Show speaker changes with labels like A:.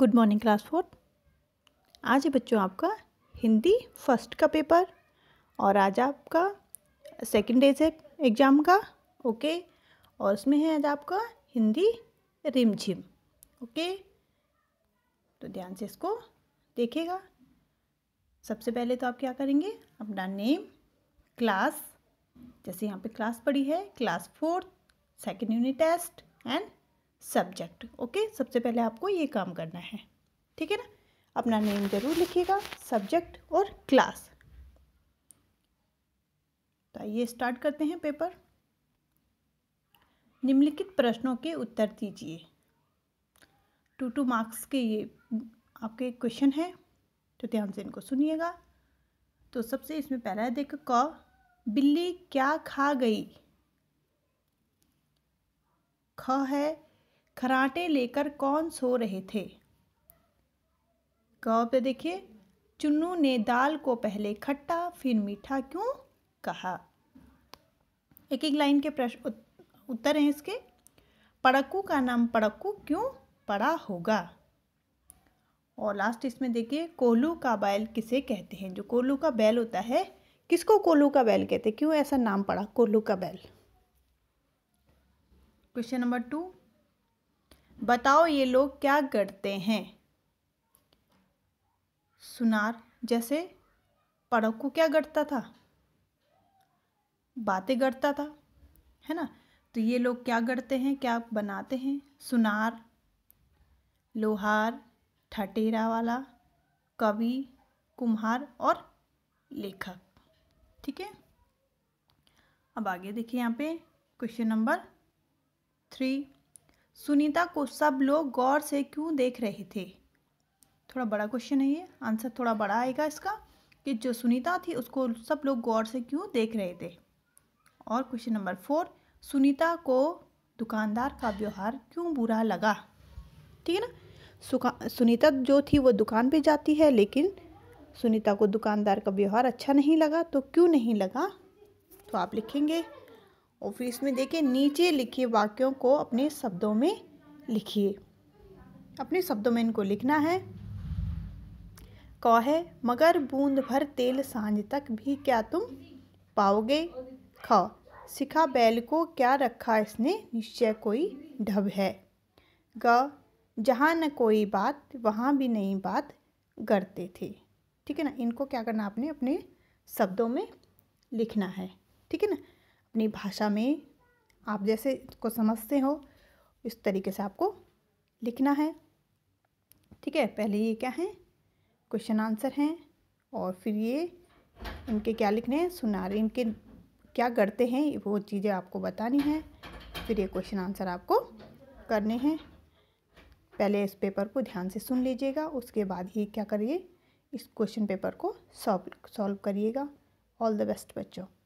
A: good morning class four आज है बच्चों आपका हिंदी फर्स्ट का पेपर और आज आपका सेकेंड डेज है एग्ज़ाम का ओके और उसमें है आज आपका हिंदी रिमझिम ओके तो ध्यान से इसको देखेगा सबसे पहले तो आप क्या करेंगे अपना नेम क्लास जैसे यहाँ पे क्लास पड़ी है class fourth second unit test and subject okay सबसे पहले आपको ये काम करना है ठीक है ना अपना नेम जरूर लिखिएगा सब्जेक्ट और क्लास तो आइए स्टार्ट करते हैं पेपर निम्नलिखित प्रश्नों के उत्तर दीजिए टू टू मार्क्स के ये आपके क्वेश्चन है तो ध्यान से इनको सुनिएगा तो सबसे इसमें पहला है देखो क बिल्ली क्या खा गई ख है खराटे लेकर कौन सो रहे थे क पे देखिए चुन्नू ने दाल को पहले खट्टा फिर मीठा क्यों कहा एक एक लाइन के प्रश्न उत्तर हैं इसके पड़क्कू का नाम पड़क्कू क्यों पड़ा होगा और लास्ट इसमें देखिए कोल्लू का बैल किसे कहते हैं जो कोल्लू का बैल होता है किसको कोल्लू का बैल कहते हैं क्यों ऐसा नाम पड़ा कोल्लू का बैल क्वेश्चन नंबर टू बताओ ये लोग क्या करते हैं सुनार जैसे पड़क को क्या गढ़ता था बातें करता था है ना तो ये लोग क्या करते हैं क्या बनाते हैं सुनार लोहार ठटेरा वाला कवि कुम्हार और लेखक ठीक है अब आगे देखिए यहाँ पे क्वेश्चन नंबर थ्री सुनीता को सब लोग गौर से क्यों देख रहे थे थोड़ा बड़ा क्वेश्चन है ये आंसर थोड़ा बड़ा आएगा इसका कि जो सुनीता थी उसको सब लोग गौर से क्यों देख रहे थे और क्वेश्चन नंबर फोर सुनीता को दुकानदार का व्यवहार क्यों बुरा लगा ठीक है ना सुनीता जो थी वो दुकान पे जाती है लेकिन सुनीता को दुकानदार का व्यवहार अच्छा नहीं लगा तो क्यों नहीं लगा तो आप लिखेंगे और फिर इसमें देखिए नीचे लिखे वाक्यों को अपने शब्दों में लिखिए अपने शब्दों में इनको लिखना है क है मगर बूंद भर तेल सांझ तक भी क्या तुम पाओगे ख सिखा बैल को क्या रखा इसने निश्चय कोई ढब है ग जहाँ न कोई बात वहाँ भी नई बात करते थे ठीक है ना इनको क्या करना आपने अपने शब्दों में लिखना है ठीक है ना अपनी भाषा में आप जैसे को समझते हो इस तरीके से आपको लिखना है ठीक है पहले ये क्या है क्वेश्चन आंसर हैं और फिर ये इनके क्या लिखने हैं सुनार इनके क्या करते हैं वो चीज़ें आपको बतानी हैं फिर ये क्वेश्चन आंसर आपको करने हैं पहले इस पेपर को ध्यान से सुन लीजिएगा उसके बाद ही क्या करिए इस क्वेश्चन पेपर को सॉल्व सॉल्व करिएगा ऑल द बेस्ट बच्चों